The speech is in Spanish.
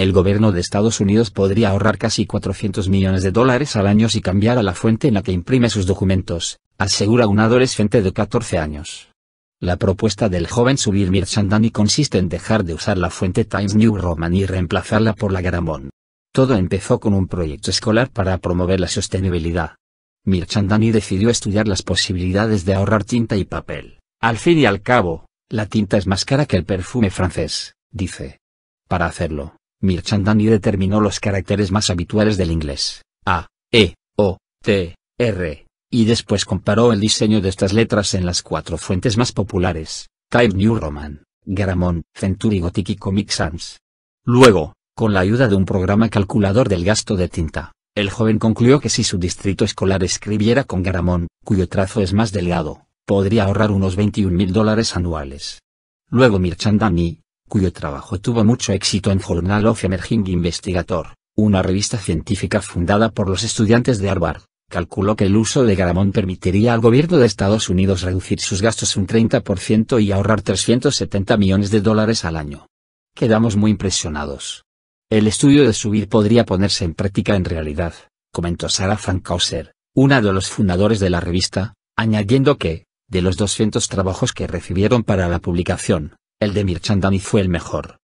el gobierno de Estados Unidos podría ahorrar casi 400 millones de dólares al año si cambiara la fuente en la que imprime sus documentos, asegura un adolescente de 14 años. La propuesta del joven Subir Mirchandani consiste en dejar de usar la fuente Times New Roman y reemplazarla por la Garamond. Todo empezó con un proyecto escolar para promover la sostenibilidad. Mirchandani decidió estudiar las posibilidades de ahorrar tinta y papel. Al fin y al cabo, la tinta es más cara que el perfume francés, dice. Para hacerlo, Mirchandani determinó los caracteres más habituales del inglés, A, E, O, T, R, y después comparó el diseño de estas letras en las cuatro fuentes más populares, Time New Roman, Garamond, Century Gothic y Comic Sans. Luego, con la ayuda de un programa calculador del gasto de tinta, el joven concluyó que si su distrito escolar escribiera con Garamond, cuyo trazo es más delgado, podría ahorrar unos 21 mil dólares anuales. Luego Mirchandani, cuyo trabajo tuvo mucho éxito en Journal of Emerging Investigator, una revista científica fundada por los estudiantes de Harvard, calculó que el uso de Garamón permitiría al gobierno de Estados Unidos reducir sus gastos un 30% y ahorrar 370 millones de dólares al año. Quedamos muy impresionados. El estudio de subir podría ponerse en práctica en realidad, comentó Sarah Frankhauser, una de los fundadores de la revista, añadiendo que, de los 200 trabajos que recibieron para la publicación, el de Mirchandani fue el mejor.